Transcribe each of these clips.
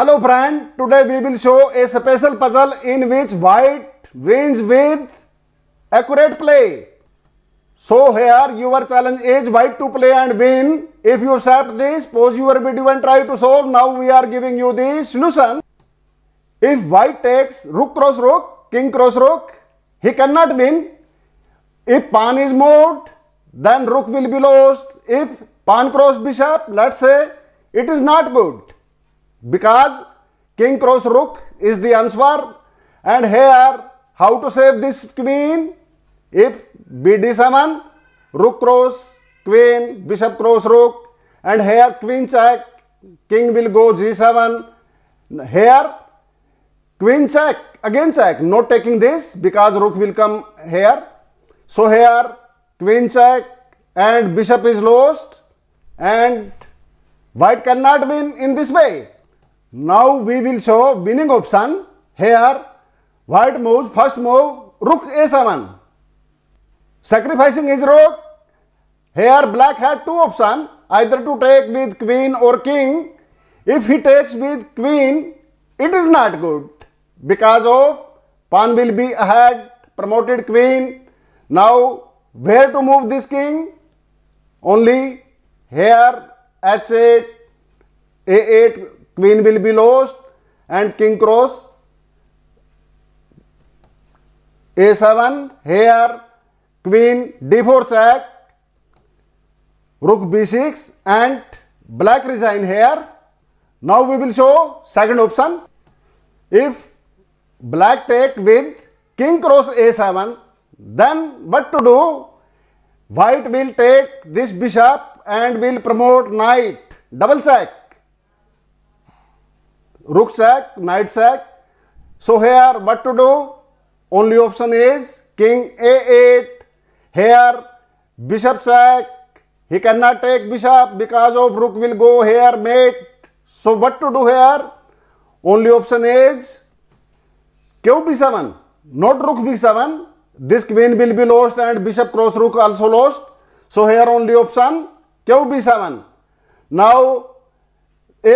Hello friend today we will show a special puzzle in which white wins with accurate play so here your challenge is white to play and win if you accept this pause your video and try to solve now we are giving you solution if white takes rook cross rook king cross rook he can not win if pawn is moved then rook will be lost if pawn cross bishop let's say it is not good because king cross rook is the answer and here how to save this queen if bd7 rook cross queen bishop cross rook and here queen check king will go g7 here queen check again check not taking this because rook will come here so here queen check and bishop is lost and white cannot win in this way now we will show winning option. Here, white moves first move rook a7. Sacrificing his rook. Here black had two options, either to take with queen or king. If he takes with queen, it is not good because of pawn will be ahead, promoted queen. Now where to move this king? Only here h8, a8 queen will be lost and king cross a7 here queen d4 check rook b6 and black resign here now we will show second option if black take with king cross a7 then what to do white will take this bishop and will promote knight double check sack, knight sack. So here what to do? Only option is king a8. Here bishop sack. He cannot take bishop because of rook will go here mate. So what to do here? Only option is q b7. Not rook b7. This queen will be lost and bishop cross rook also lost. So here only option q b7. Now a,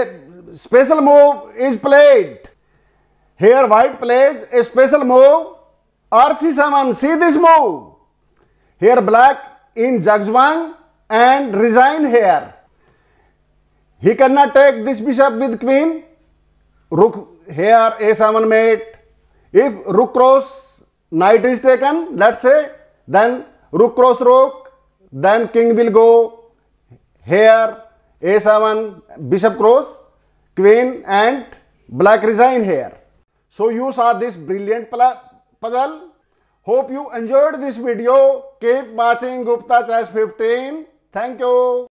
special move is played. Here white plays a special move. RC7, see this move. Here black in Jagzwang and resign here. He cannot take this bishop with queen. Rook here, a7 mate. If rook cross, knight is taken, let's say, then rook cross rook, then king will go here, a7, bishop cross, queen and black resign here. So you saw this brilliant puzzle. Hope you enjoyed this video. Keep watching Gupta Chess 15. Thank you.